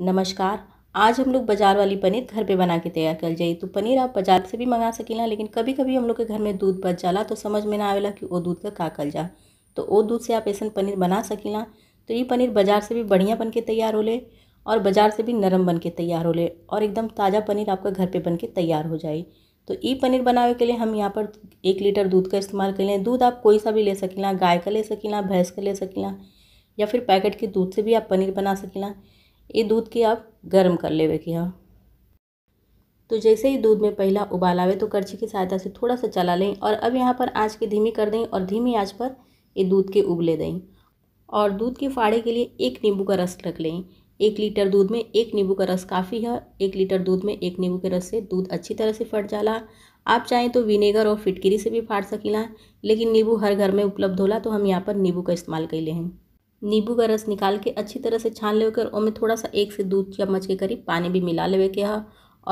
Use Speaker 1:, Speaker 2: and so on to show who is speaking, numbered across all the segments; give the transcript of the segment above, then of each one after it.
Speaker 1: नमस्कार आज हम लोग बाज़ार वाली पनीर घर पे बना के तैयार कर जाइए तो पनीर आप बाज़ार से भी मंगा सकी ना लेकिन कभी कभी हम लोग के घर में दूध बच जाला तो समझ में ना आवेला कि वो दूध का का कल जा तो वो दूध से आप ऐसा पनीर बना ना तो ये पनीर बाज़ार से भी बढ़िया बन के तैयार हो ले और बाज़ार से भी नरम बन के तैयार हो ले और एकदम ताज़ा पनीर आपका घर पर बन के तैयार हो जाए तो ई पनीर बनावे के लिए हम यहाँ पर एक लीटर दूध का इस्तेमाल कर लें दूध आप कोई सा भी ले सकी गाय का ले सकी भैंस का ले सकी या फिर पैकेट के दूध से भी आप पनीर बना सकी ये दूध की आप गर्म कर लेवे कि हाँ तो जैसे ही दूध में पहला उबाल आवे तो करछी की सहायता से थोड़ा सा चला लें और अब यहाँ पर आँच की धीमी कर दें और धीमी आँच पर ये दूध के उबले दें और दूध के फाड़े के लिए एक नींबू का रस रख लें एक लीटर दूध में एक नींबू का रस काफ़ी है एक लीटर दूध में एक नींबू के रस से दूध अच्छी तरह से फट जाला आप चाहें तो विनेगर और फिटकिरी से भी फाड़ सकीला लेकिन नींबू हर घर में उपलब्ध होला तो हम यहाँ पर नींबू का इस्तेमाल कर लें नींबू का रस निकाल के अच्छी तरह से छान ले कर उसमें थोड़ा सा एक से दो चम्मच के करीब पानी भी मिला लेवे के है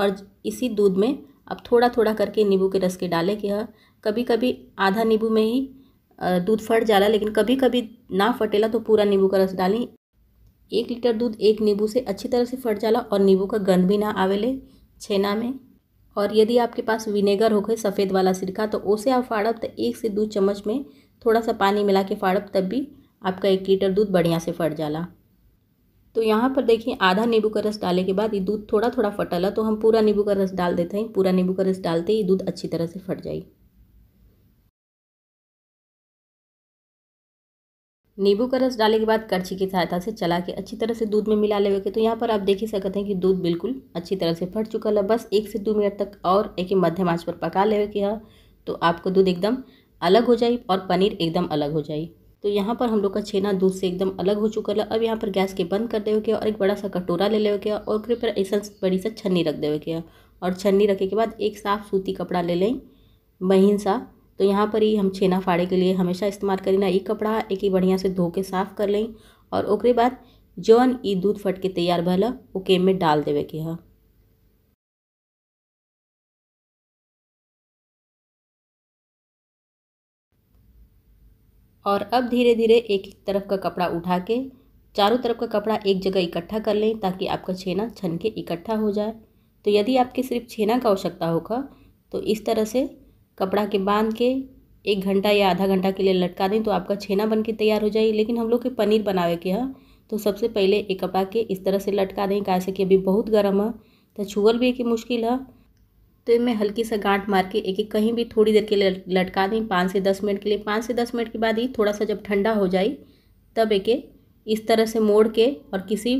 Speaker 1: और इसी दूध में अब थोड़ा थोड़ा करके नींबू के रस के डाले के है कभी कभी आधा नींबू में ही दूध फट जाला लेकिन कभी कभी ना फटेला तो पूरा नींबू का रस डाली एक लीटर दूध एक नींबू से अच्छी तरह से फट जाला और नींबू का गंद भी ना आवेले छेना में और यदि आपके पास विनेगर हो गए सफ़ेद वाला सिरका तो उसे आप फाड़ब तो एक से दो चम्मच में थोड़ा सा पानी मिला के फाड़ब तब भी आपका एक लीटर दूध बढ़िया से फट जाला तो यहाँ पर देखिए आधा नींबू का रस डाले के बाद ये दूध थोड़ा थोड़ा फटाला तो हम पूरा नींबू का रस डाल देते हैं पूरा नींबू का रस डालते ही दूध अच्छी तरह से फट जाए नींबू का रस डाले के बाद करछी की सहायता से चला के अच्छी तरह से दूध में मिला लेवे के तो यहाँ पर आप देख ही सकते हैं कि दूध बिल्कुल अच्छी तरह से फट चुका है बस एक से दो मिनट तक और एक ही मध्यम आँच पर पका लेवे के है हाँ, तो आपको दूध एकदम अलग हो जाए और पनीर एकदम अलग हो जाए तो यहाँ पर हम लोग का छेना दूध से एकदम अलग हो चुका है अब यहाँ पर गैस के बंद कर देवे और एक बड़ा सा कटोरा ले लेवे गया और फिर ऐसा बड़ी सा छन्नी रख देवे गया और छन्नी रखे के बाद एक साफ सूती कपड़ा ले लें महीन सा तो यहाँ पर ही हम छेना फाड़े के लिए हमेशा इस्तेमाल ना ये कपड़ा एक ही बढ़िया से धो के साफ़ कर लें और ओकरे बाद जौन ई दूध फट के तैयार भला ओके में डाल देवे के है हाँ। और अब धीरे धीरे एक एक तरफ का कपड़ा उठा के चारों तरफ का कपड़ा एक जगह इकट्ठा कर लें ताकि आपका छेना छन के इकट्ठा हो जाए तो यदि आपके सिर्फ छेना का आवश्यकता होगा तो इस तरह से कपड़ा के बांध के एक घंटा या आधा घंटा के लिए लटका दें तो आपका छेना बन के तैयार हो जाए लेकिन हम लोग के पनीर बनावे के हैं तो सबसे पहले एक कपड़ा के इस तरह से लटका दें कैसे कि अभी बहुत गर्म है तो छुअल भी एक मुश्किल है तो इनमें हल्की सा गांठ मार के एक एक कहीं भी थोड़ी देर के लिए लटका दें पाँच से दस मिनट के लिए पाँच से दस मिनट के बाद ही थोड़ा सा जब ठंडा हो जाए तब एक इस तरह से मोड़ के और किसी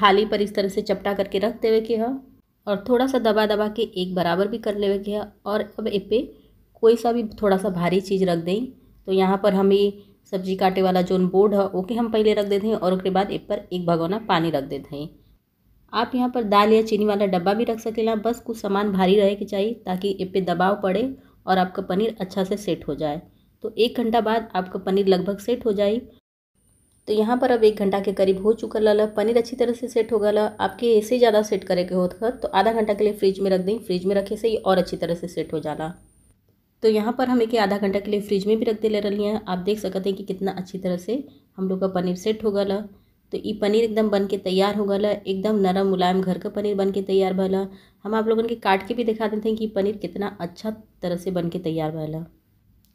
Speaker 1: थाली पर इस तरह से चपटा करके रख देवे के है हाँ। और थोड़ा सा दबा दबा के एक बराबर भी कर लेवे के है हाँ। और अब ए पे कोई सा भी थोड़ा सा भारी चीज़ रख दें तो यहाँ पर हम ये सब्जी काटे वाला जो बोर्ड है ओके हम पहले रख देते हैं और उसके बाद ए पर एक भगवना पानी रख देते हैं आप यहाँ पर दाल या चीनी वाला डब्बा भी रख सकेला बस कुछ सामान भारी रहे के चाहिए ताकि इस पर दबाव पड़े और आपका पनीर अच्छा से सेट हो जाए तो एक घंटा बाद आपका पनीर लगभग सेट हो जाए तो यहाँ पर अब एक घंटा के करीब हो चुका लल पनीर अच्छी तरह से सेट हो गया आपके ऐसे ज़्यादा सेट करे के होगा तो आधा घंटा के लिए फ्रिज में रख दें फ्रिज में रखे से ही और अच्छी तरह से सेट हो जाला तो यहाँ पर हम एक आधा घंटा के लिए फ्रिज में भी रख दे ले रही हैं आप देख सकते हैं कि कितना अच्छी तरह से हम लोग का पनीर सेट हो गया तो ये पनीर एकदम बन के तैयार हो गल एकदम नरम मुलायम घर का पनीर बन के तैयार भल हम आप लोगों के काट के भी दिखा देते हैं कि पनीर कितना अच्छा तरह से बन के तैयार भल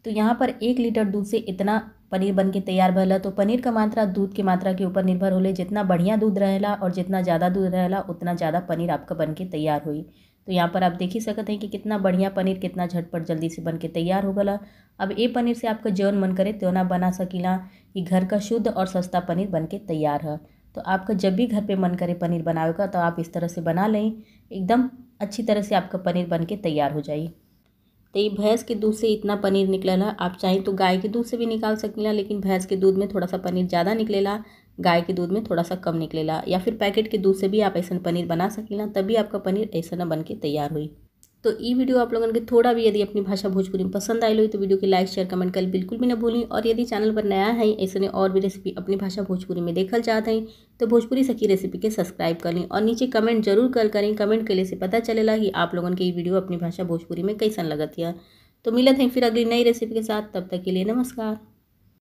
Speaker 1: तो यहाँ पर एक लीटर दूध से इतना पनीर बन के तैयार भल तो पनीर का मात्रा दूध के मात्रा के ऊपर निर्भर होले जितना बढ़िया दूध रहेला और जितना ज़्यादा दूध रहेला उतना ज़्यादा पनीर आपका बन के तैयार हुई तो यहाँ पर आप देख ही सकते हैं कि कितना बढ़िया पनीर कितना झटपट जल्दी से बन के तैयार हो गला अब ये पनीर से आपका जौन मन करे ना बना सकिला कि घर का शुद्ध और सस्ता पनीर बन के तैयार है तो आपका जब भी घर पे मन करे पनीर बनावे का तो आप इस तरह से बना लें एकदम अच्छी तरह से आपका पनीर बन के तैयार हो जाए तो ये भैंस के दूध से इतना पनीर निकलेला आप चाहें तो गाय के दूध से भी निकाल सकेला लेकिन भैंस के दूध में थोड़ा सा पनीर ज़्यादा निकलेला गाय के दूध में थोड़ा सा कम निकलेगा या फिर पैकेट के दूध से भी आप ऐसा पनीर बना सकें तभी आपका पनीर ऐसा ना बन के तैयार हुई तो ये वीडियो आप लोगों के थोड़ा भी यदि अपनी भाषा भोजपुरी में पसंद आई हुई तो वीडियो के लाइक शेयर कमेंट कर बिल्कुल भी ना भूलें और यदि चैनल पर नया है ऐसे और भी रेसिपी अपनी भाषा भोजपुरी में देखल चाहते हैं तो भोजपुरी सखी रेसिपी के सब्सक्राइब कर लें और नीचे कमेंट जरूर कर करें कमेंट करने से पता चलेगा कि आप लोगों के ये वीडियो अपनी भाषा भोजपुरी में कैसा लगती है तो मिलत हैं फिर अगली नई रेसिपी के साथ तब तक के लिए नमस्कार